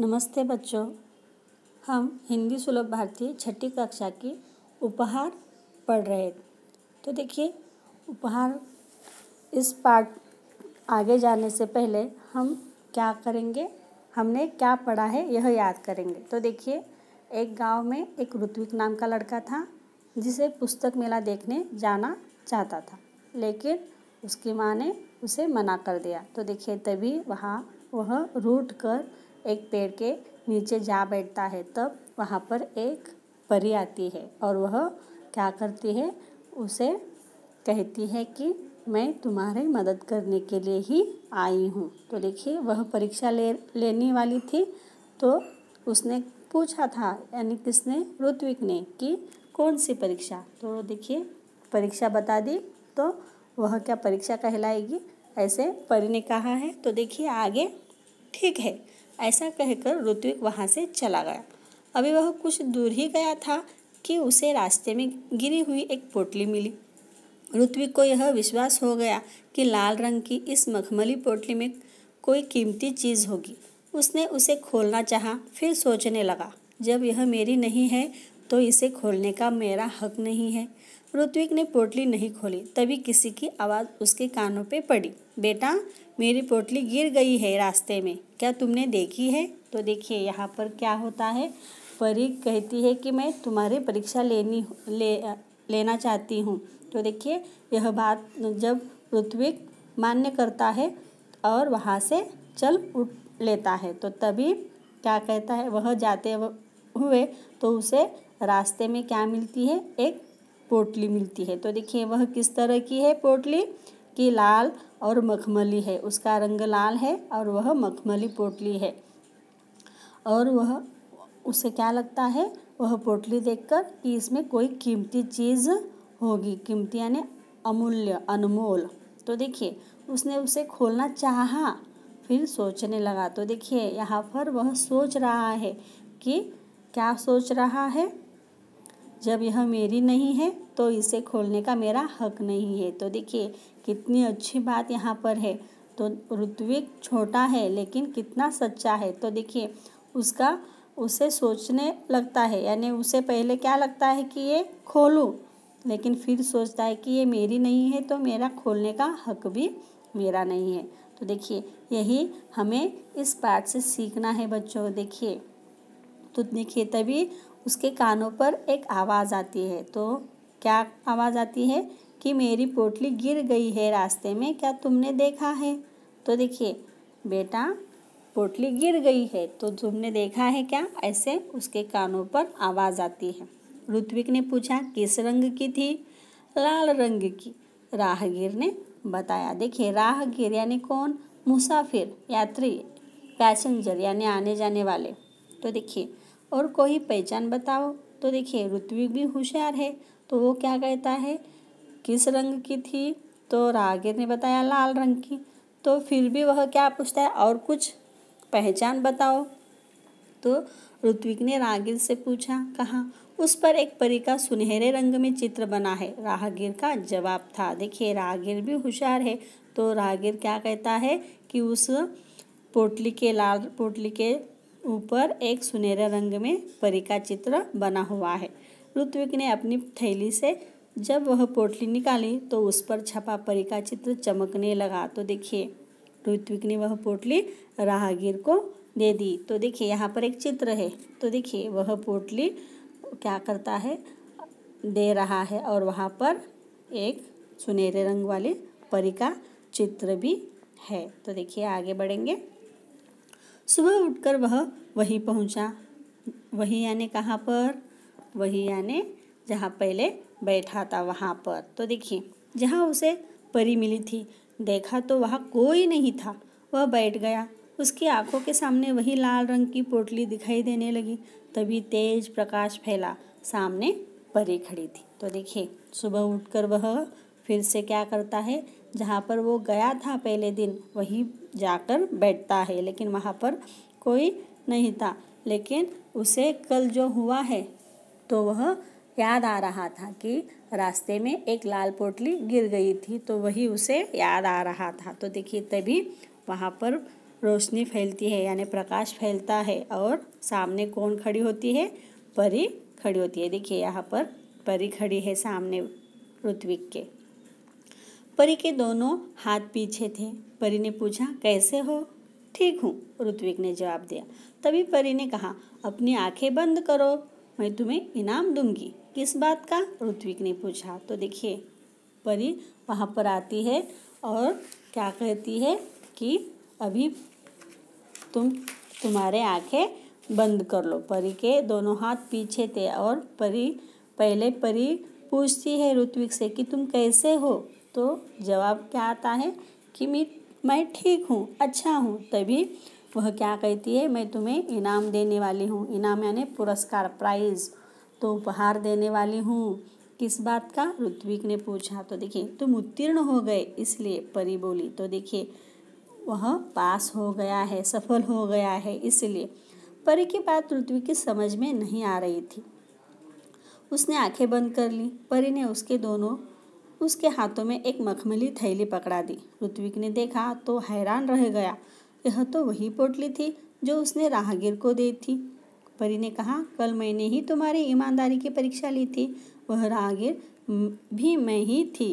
नमस्ते बच्चों हम हिंदी सुलभ भारती छठी कक्षा की उपहार पढ़ रहे थे तो देखिए उपहार इस पार्ट आगे जाने से पहले हम क्या करेंगे हमने क्या पढ़ा है यह याद करेंगे तो देखिए एक गांव में एक ऋत्विक नाम का लड़का था जिसे पुस्तक मेला देखने जाना चाहता था लेकिन उसकी माँ ने उसे मना कर दिया तो देखिए तभी वहाँ वह रूट कर एक पेड़ के नीचे जा बैठता है तब वहाँ पर एक परी आती है और वह क्या करती है उसे कहती है कि मैं तुम्हारी मदद करने के लिए ही आई हूँ तो देखिए वह परीक्षा ले लेने वाली थी तो उसने पूछा था यानी किसने ऋत्विक ने कि कौन सी परीक्षा तो देखिए परीक्षा बता दी तो वह क्या परीक्षा कहलाएगी ऐसे परी ने कहा है तो देखिए आगे ठीक है ऐसा कहकर ऋत्विक वहाँ से चला गया अभी वह कुछ दूर ही गया था कि उसे रास्ते में गिरी हुई एक पोटली मिली ऋत्विक को यह विश्वास हो गया कि लाल रंग की इस मखमली पोटली में कोई कीमती चीज़ होगी उसने उसे खोलना चाहा फिर सोचने लगा जब यह मेरी नहीं है तो इसे खोलने का मेरा हक नहीं है ऋत्विक ने पोटली नहीं खोली तभी किसी की आवाज़ उसके कानों पे पड़ी बेटा मेरी पोटली गिर गई है रास्ते में क्या तुमने देखी है तो देखिए यहाँ पर क्या होता है परी कहती है कि मैं तुम्हारी परीक्षा लेनी ले लेना चाहती हूँ तो देखिए यह बात जब ऋत्विक मान्य करता है और वहाँ से चल उठ लेता है तो तभी क्या कहता है वह जाते हुए तो उसे रास्ते में क्या मिलती है एक पोटली मिलती है तो देखिए वह किस तरह की है पोटली कि लाल और मखमली है उसका रंग लाल है और वह मखमली पोटली है और वह उसे क्या लगता है वह पोटली देखकर कि इसमें कोई कीमती चीज़ होगी कीमती यानी अमूल्य अनमोल तो देखिए उसने उसे खोलना चाहा फिर सोचने लगा तो देखिए यहाँ पर वह सोच रहा है कि क्या सोच रहा है जब यह मेरी नहीं है तो इसे खोलने का मेरा हक नहीं है तो देखिए कितनी अच्छी बात यहाँ पर है तो ऋत्विक छोटा है लेकिन कितना सच्चा है तो देखिए उसका उसे सोचने लगता है यानी उसे पहले क्या लगता है कि ये खोलूँ लेकिन फिर सोचता है कि ये मेरी नहीं है तो मेरा खोलने का हक भी मेरा नहीं है तो देखिए यही हमें इस पाठ से सीखना है बच्चों देखिए तो देखिए तभी उसके कानों पर एक आवाज़ आती है तो क्या आवाज़ आती है कि मेरी पोटली गिर गई है रास्ते में क्या तुमने देखा है तो देखिए बेटा पोटली गिर गई है तो तुमने देखा है क्या ऐसे उसके कानों पर आवाज़ आती है ऋत्विक ने पूछा किस रंग की थी लाल रंग की राहगीर ने बताया देखिए राहगीर यानी कौन मुसाफिर यात्री पैसेंजर यानी आने जाने वाले तो देखिए और कोई पहचान बताओ तो देखिए ऋत्विक भी होशियार है तो वो क्या कहता है किस रंग की थी तो राहगीर ने बताया लाल रंग की तो फिर भी वह क्या पूछता है और कुछ पहचान बताओ तो ऋत्विक ने राहगीर से पूछा कहा उस पर एक परी का सुनहरे रंग में चित्र बना है राहगीर का जवाब था देखिए राहगीर भी होशियार है तो राहगीर क्या कहता है कि उस पोटली के लाल पोटली के ऊपर एक सुनहरे रंग में परी का चित्र बना हुआ है ऋत्विक ने अपनी थैली से जब वह पोटली निकाली तो उस पर छपा परी का चित्र चमकने लगा तो देखिए ऋत्विक ने वह पोटली राहगीर को दे दी तो देखिए यहाँ पर एक चित्र है तो देखिए वह पोटली क्या करता है दे रहा है और वहाँ पर एक सुनहरे रंग वाले परी का चित्र भी है तो देखिए आगे बढ़ेंगे सुबह उठकर वह वहीं पहुंचा वहीं यानी कहाँ पर वहीं यानी जहाँ पहले बैठा था वहाँ पर तो देखिए जहाँ उसे परी मिली थी देखा तो वहाँ कोई नहीं था वह बैठ गया उसकी आंखों के सामने वही लाल रंग की पोटली दिखाई देने लगी तभी तेज प्रकाश फैला सामने परी खड़ी थी तो देखिए सुबह उठकर वह फिर से क्या करता है जहाँ पर वो गया था पहले दिन वहीं जाकर बैठता है लेकिन वहाँ पर कोई नहीं था लेकिन उसे कल जो हुआ है तो वह याद आ रहा था कि रास्ते में एक लाल पोटली गिर गई थी तो वही उसे याद आ रहा था तो देखिए तभी वहाँ पर रोशनी फैलती है यानी प्रकाश फैलता है और सामने कौन खड़ी होती है परी खड़ी होती है देखिए यहाँ पर परी खड़ी है सामने ऋत्विक के परी के दोनों हाथ पीछे थे परी ने पूछा कैसे हो ठीक हूँ ऋत्विक ने जवाब दिया तभी परी ने कहा अपनी आंखें बंद करो मैं तुम्हें इनाम दूंगी किस बात का ऋत्विक ने पूछा तो देखिए परी वहाँ पर आती है और क्या कहती है कि अभी तुम तुम्हारे आंखें बंद कर लो परी के दोनों हाथ पीछे थे और परी पहले परी पूछती है ऋत्विक से कि तुम कैसे हो तो जवाब क्या आता है कि मैं मैं ठीक हूँ अच्छा हूँ तभी वह क्या कहती है मैं तुम्हें इनाम देने वाली हूँ इनाम यानी पुरस्कार प्राइज़ तो उपहार देने वाली हूँ किस बात का ऋत्विक ने पूछा तो देखिए तुम उत्तीर्ण हो गए इसलिए परी बोली तो देखिए वह पास हो गया है सफल हो गया है इसलिए परी की बात ऋत्विक की समझ में नहीं आ रही थी उसने आंखें बंद कर ली परी ने उसके दोनों उसके हाथों में एक मखमली थैली पकड़ा दी ऋत्विक ने देखा तो हैरान रह गया यह तो वही पोटली थी जो उसने राहगीर को दी थी परी ने कहा कल मैंने ही तुम्हारी ईमानदारी की परीक्षा ली थी वह राहगीर भी मैं ही थी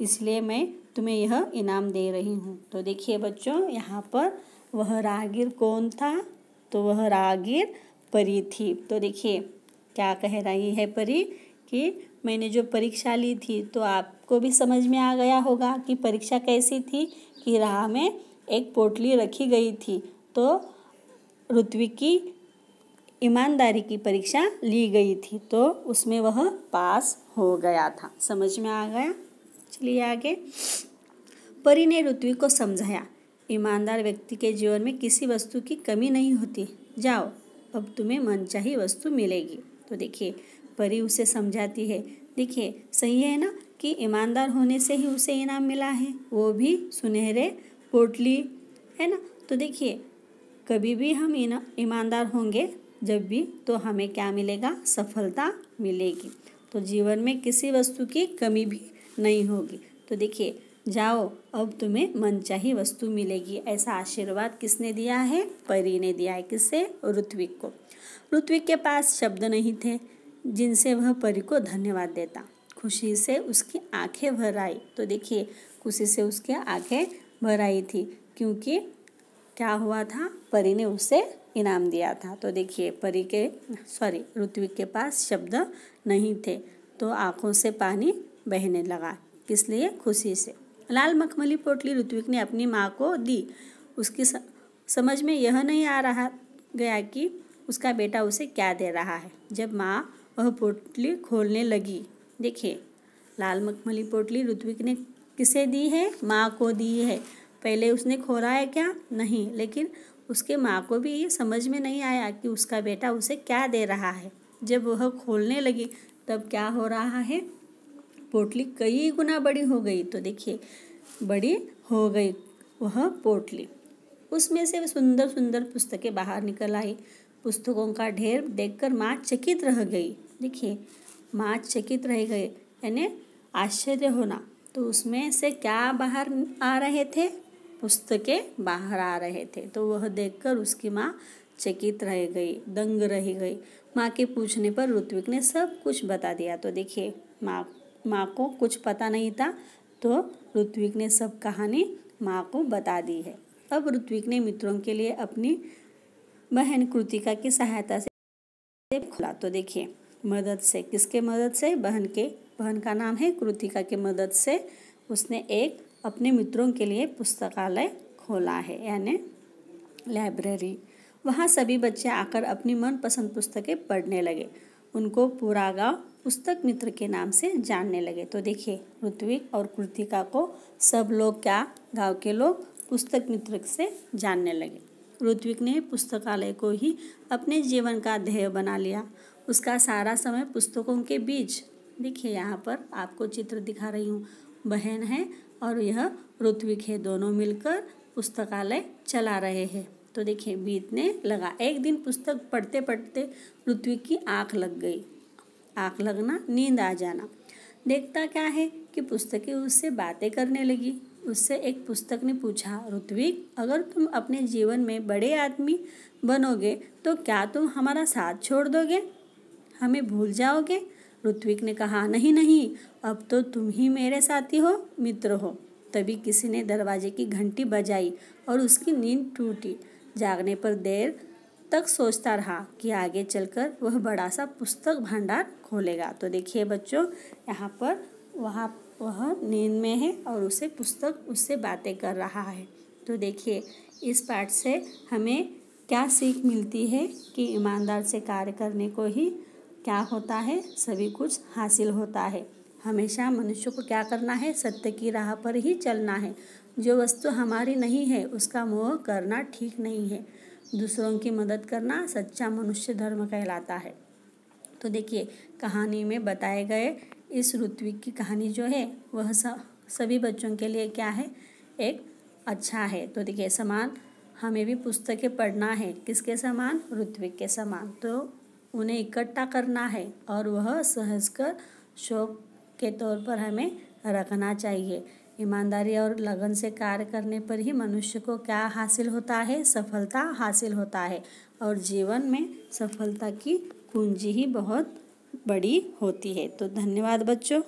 इसलिए मैं तुम्हें यह इनाम दे रही हूँ तो देखिए बच्चों यहाँ पर वह राहगीर कौन था तो वह राहगीर परी थी तो देखिए क्या कह रही है परी कि मैंने जो परीक्षा ली थी तो आपको भी समझ में आ गया होगा कि परीक्षा कैसी थी कि राह में एक पोटली रखी गई थी तो ऋत्विक की ईमानदारी की परीक्षा ली गई थी तो उसमें वह पास हो गया था समझ में आ गया चलिए आगे परी ने ऋत्विक को समझाया ईमानदार व्यक्ति के जीवन में किसी वस्तु की कमी नहीं होती जाओ अब तुम्हें मनचाही वस्तु मिलेगी तो देखिए परी उसे समझाती है देखिए सही है ना कि ईमानदार होने से ही उसे इनाम मिला है वो भी सुनहरे पोटली है ना तो देखिए कभी भी हम ईमानदार होंगे जब भी तो हमें क्या मिलेगा सफलता मिलेगी तो जीवन में किसी वस्तु की कमी भी नहीं होगी तो देखिए जाओ अब तुम्हें मनचाही वस्तु मिलेगी ऐसा आशीर्वाद किसने दिया है परी ने दिया है किससे ऋत्विक को ऋत्विक के पास शब्द नहीं थे जिनसे वह परी को धन्यवाद देता खुशी से उसकी आंखें भर आई तो देखिए खुशी से उसकी आंखें भर आई थी क्योंकि क्या हुआ था परी ने उसे इनाम दिया था तो देखिए परी के सॉरी ऋत्विक के पास शब्द नहीं थे तो आंखों से पानी बहने लगा किस लिए खुशी से लाल मखमली पोटली ऋत्विक ने अपनी माँ को दी उसकी समझ में यह नहीं आ रहा गया कि उसका बेटा उसे क्या दे रहा है जब माँ वह पोटली खोलने लगी देखिए लाल मखमली पोटली ऋत्विक ने किसे दी है माँ को दी है पहले उसने खोला है क्या नहीं लेकिन उसके माँ को भी ये समझ में नहीं आया कि उसका बेटा उसे क्या दे रहा है जब वह खोलने लगी तब क्या हो रहा है पोटली कई गुना बड़ी हो गई तो देखिए बड़ी हो गई वह पोटली उसमें से सुंदर सुंदर पुस्तकें बाहर निकल आई पुस्तकों का ढेर देखकर माँ चकित रह गई देखिए माँ चकित रह गए यानी आश्चर्य होना तो उसमें से क्या बाहर आ रहे थे पुस्तकें बाहर आ रहे थे तो वह देखकर उसकी माँ चकित रह गई दंग रह गई माँ के पूछने पर ऋत्विक ने सब कुछ बता दिया तो देखिए माँ माँ को कुछ पता नहीं था तो ऋत्विक ने सब कहानी माँ को बता दी है अब ऋत्विक ने मित्रों के लिए अपनी बहन कृतिका की सहायता से खुला तो देखिए मदद से किसके मदद से बहन के बहन का नाम है कृतिका के मदद से उसने एक अपने मित्रों के लिए पुस्तकालय खोला है यानी लाइब्रेरी वहाँ सभी बच्चे आकर अपनी मनपसंद पुस्तकें पढ़ने लगे उनको पूरा गाँव पुस्तक मित्र के नाम से जानने लगे तो देखिए ऋत्विक और कृतिका को सब लोग क्या गांव के लोग पुस्तक मित्र से जानने लगे ऋत्विक ने पुस्तकालय को ही अपने जीवन का ध्येय बना लिया उसका सारा समय पुस्तकों के बीच देखिए यहाँ पर आपको चित्र दिखा रही हूँ बहन है और यह ऋत्विक है दोनों मिलकर पुस्तकालय चला रहे हैं तो देखिए बीतने लगा एक दिन पुस्तक पढ़ते पढ़ते ऋत्विक की आँख लग गई आँख लगना नींद आ जाना देखता क्या है कि पुस्तकें उससे बातें करने लगी उससे एक पुस्तक ने पूछा ऋत्विक अगर तुम अपने जीवन में बड़े आदमी बनोगे तो क्या तुम हमारा साथ छोड़ दोगे हमें भूल जाओगे ऋत्विक ने कहा नहीं नहीं अब तो तुम ही मेरे साथी हो मित्र हो तभी किसी ने दरवाजे की घंटी बजाई और उसकी नींद टूटी जागने पर देर तक सोचता रहा कि आगे चलकर वह बड़ा सा पुस्तक भंडार खोलेगा तो देखिए बच्चों यहाँ पर वहाँ वह नींद में है और उसे पुस्तक उससे बातें कर रहा है तो देखिए इस पाठ से हमें क्या सीख मिलती है कि ईमानदार से कार्य करने को ही क्या होता है सभी कुछ हासिल होता है हमेशा मनुष्य को क्या करना है सत्य की राह पर ही चलना है जो वस्तु हमारी नहीं है उसका मोह करना ठीक नहीं है दूसरों की मदद करना सच्चा मनुष्य धर्म कहलाता है तो देखिए कहानी में बताए गए इस ऋत्विक की कहानी जो है वह सभी बच्चों के लिए क्या है एक अच्छा है तो देखिए समान हमें भी पुस्तकें पढ़ना है किसके समान ऋत्विक के समान तो उन्हें इकट्ठा करना है और वह सहज कर शौक के तौर पर हमें रखना चाहिए ईमानदारी और लगन से कार्य करने पर ही मनुष्य को क्या हासिल होता है सफलता हासिल होता है और जीवन में सफलता की कुंजी ही बहुत बड़ी होती है तो धन्यवाद बच्चों